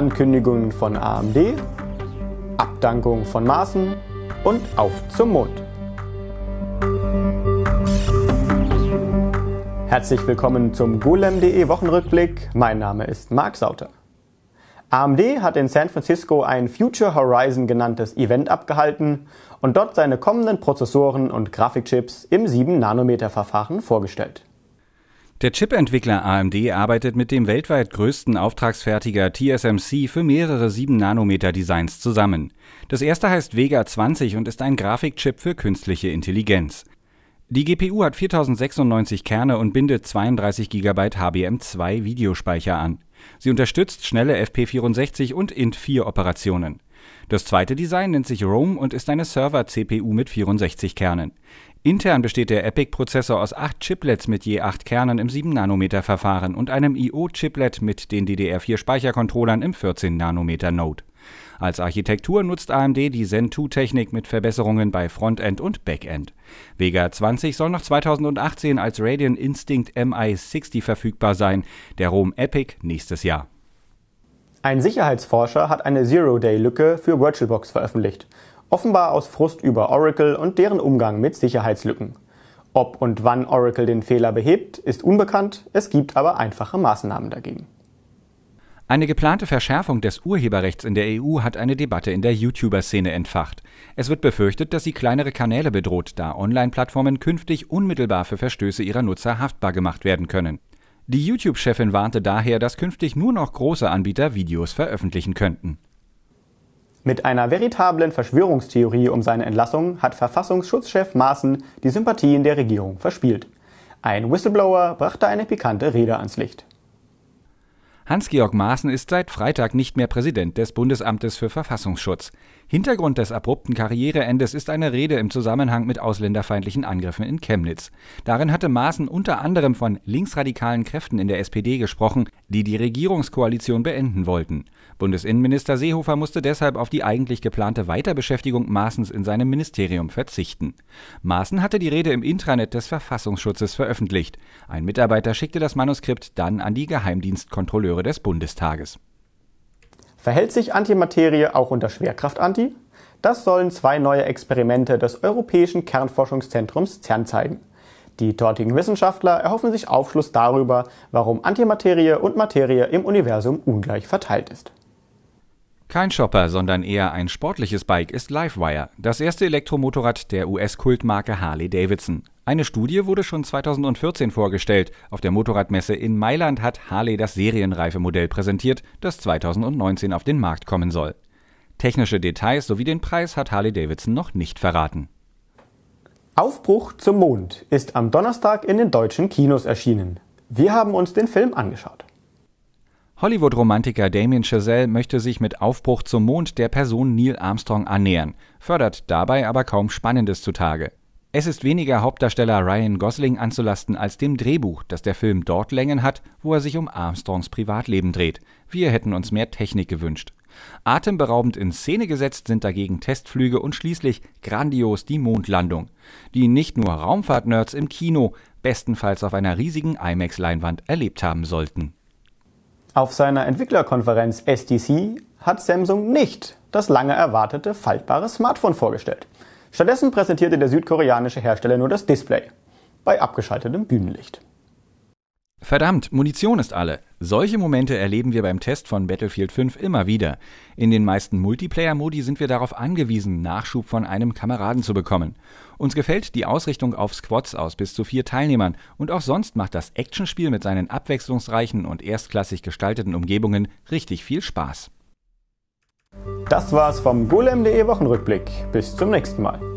Ankündigungen von AMD, Abdankung von Maßen und auf zum Mond. Herzlich willkommen zum golem.de Wochenrückblick. Mein Name ist Marc Sauter. AMD hat in San Francisco ein Future Horizon genanntes Event abgehalten und dort seine kommenden Prozessoren und Grafikchips im 7-Nanometer-Verfahren vorgestellt. Der Chip-Entwickler AMD arbeitet mit dem weltweit größten Auftragsfertiger TSMC für mehrere 7-Nanometer-Designs zusammen. Das erste heißt Vega 20 und ist ein Grafikchip für künstliche Intelligenz. Die GPU hat 4096 Kerne und bindet 32 GB HBM2 Videospeicher an. Sie unterstützt schnelle FP64 und INT4-Operationen. Das zweite Design nennt sich Rome und ist eine Server-CPU mit 64 Kernen. Intern besteht der EPIC-Prozessor aus acht Chiplets mit je acht Kernen im 7-Nanometer-Verfahren und einem IO-Chiplet mit den DDR4-Speichercontrollern im 14-Nanometer-Node. Als Architektur nutzt AMD die Zen 2-Technik mit Verbesserungen bei Frontend und Backend. Vega 20 soll noch 2018 als Radian Instinct MI60 verfügbar sein, der ROM Epic nächstes Jahr. Ein Sicherheitsforscher hat eine Zero-Day-Lücke für VirtualBox veröffentlicht Offenbar aus Frust über Oracle und deren Umgang mit Sicherheitslücken. Ob und wann Oracle den Fehler behebt, ist unbekannt, es gibt aber einfache Maßnahmen dagegen. Eine geplante Verschärfung des Urheberrechts in der EU hat eine Debatte in der YouTuber-Szene entfacht. Es wird befürchtet, dass sie kleinere Kanäle bedroht, da Online-Plattformen künftig unmittelbar für Verstöße ihrer Nutzer haftbar gemacht werden können. Die YouTube-Chefin warnte daher, dass künftig nur noch große Anbieter Videos veröffentlichen könnten. Mit einer veritablen Verschwörungstheorie um seine Entlassung hat Verfassungsschutzchef Maaßen die Sympathien der Regierung verspielt. Ein Whistleblower brachte eine pikante Rede ans Licht. Hans-Georg Maaßen ist seit Freitag nicht mehr Präsident des Bundesamtes für Verfassungsschutz. Hintergrund des abrupten Karriereendes ist eine Rede im Zusammenhang mit ausländerfeindlichen Angriffen in Chemnitz. Darin hatte Maaßen unter anderem von linksradikalen Kräften in der SPD gesprochen, die die Regierungskoalition beenden wollten. Bundesinnenminister Seehofer musste deshalb auf die eigentlich geplante Weiterbeschäftigung Maaßens in seinem Ministerium verzichten. Maaßen hatte die Rede im Intranet des Verfassungsschutzes veröffentlicht. Ein Mitarbeiter schickte das Manuskript dann an die Geheimdienstkontrolleure des Bundestages. Verhält sich Antimaterie auch unter Schwerkraft anti? Das sollen zwei neue Experimente des Europäischen Kernforschungszentrums CERN zeigen. Die dortigen Wissenschaftler erhoffen sich Aufschluss darüber, warum Antimaterie und Materie im Universum ungleich verteilt ist. Kein Shopper, sondern eher ein sportliches Bike ist Livewire, das erste Elektromotorrad der US-Kultmarke Harley Davidson. Eine Studie wurde schon 2014 vorgestellt. Auf der Motorradmesse in Mailand hat Harley das serienreife Modell präsentiert, das 2019 auf den Markt kommen soll. Technische Details sowie den Preis hat Harley Davidson noch nicht verraten. Aufbruch zum Mond ist am Donnerstag in den deutschen Kinos erschienen. Wir haben uns den Film angeschaut. Hollywood-Romantiker Damien Chazelle möchte sich mit Aufbruch zum Mond der Person Neil Armstrong annähern, fördert dabei aber kaum Spannendes zutage. Es ist weniger Hauptdarsteller Ryan Gosling anzulasten als dem Drehbuch, dass der Film dort Längen hat, wo er sich um Armstrongs Privatleben dreht. Wir hätten uns mehr Technik gewünscht. Atemberaubend in Szene gesetzt sind dagegen Testflüge und schließlich grandios die Mondlandung, die nicht nur Raumfahrt-Nerds im Kino, bestenfalls auf einer riesigen IMAX-Leinwand erlebt haben sollten. Auf seiner Entwicklerkonferenz SDC hat Samsung nicht das lange erwartete faltbare Smartphone vorgestellt. Stattdessen präsentierte der südkoreanische Hersteller nur das Display bei abgeschaltetem Bühnenlicht. Verdammt, Munition ist alle. Solche Momente erleben wir beim Test von Battlefield 5 immer wieder. In den meisten Multiplayer-Modi sind wir darauf angewiesen, Nachschub von einem Kameraden zu bekommen. Uns gefällt die Ausrichtung auf Squads aus bis zu vier Teilnehmern und auch sonst macht das Actionspiel mit seinen abwechslungsreichen und erstklassig gestalteten Umgebungen richtig viel Spaß. Das war's vom Golem.de Wochenrückblick. Bis zum nächsten Mal.